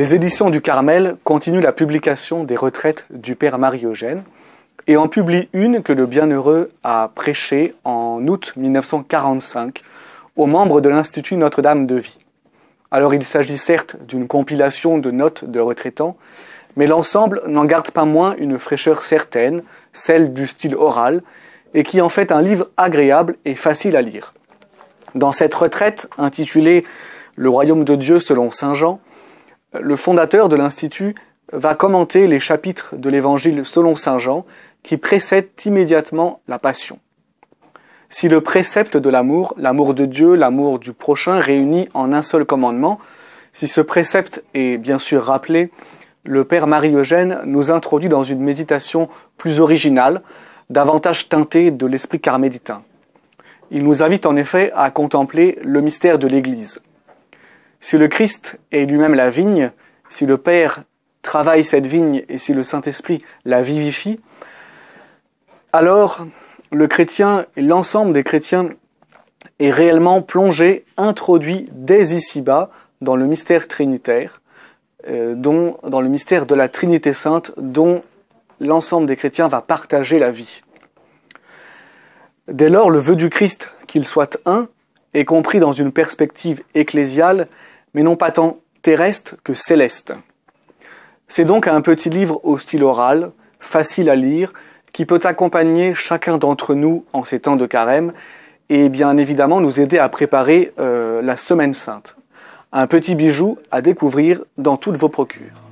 Les éditions du Carmel continuent la publication des retraites du Père Marie-Eugène et en publie une que le bienheureux a prêchée en août 1945 aux membres de l'Institut Notre-Dame de Vie. Alors il s'agit certes d'une compilation de notes de retraitants, mais l'ensemble n'en garde pas moins une fraîcheur certaine, celle du style oral, et qui en fait un livre agréable et facile à lire. Dans cette retraite, intitulée Le royaume de Dieu selon Saint Jean, le fondateur de l'Institut va commenter les chapitres de l'Évangile selon Saint Jean qui précèdent immédiatement la Passion. Si le précepte de l'amour, l'amour de Dieu, l'amour du prochain réunit en un seul commandement, si ce précepte est bien sûr rappelé, le Père Marie-Eugène nous introduit dans une méditation plus originale, davantage teintée de l'esprit carmélitain. Il nous invite en effet à contempler le mystère de l'Église. Si le Christ est lui-même la vigne, si le Père travaille cette vigne et si le Saint-Esprit la vivifie, alors le chrétien et l'ensemble des chrétiens est réellement plongé, introduit dès ici-bas dans le mystère trinitaire, euh, dont, dans le mystère de la Trinité sainte dont l'ensemble des chrétiens va partager la vie. Dès lors, le vœu du Christ, qu'il soit un, est compris dans une perspective ecclésiale mais non pas tant terrestre que céleste. C'est donc un petit livre au style oral, facile à lire, qui peut accompagner chacun d'entre nous en ces temps de carême et bien évidemment nous aider à préparer euh, la semaine sainte. Un petit bijou à découvrir dans toutes vos procures.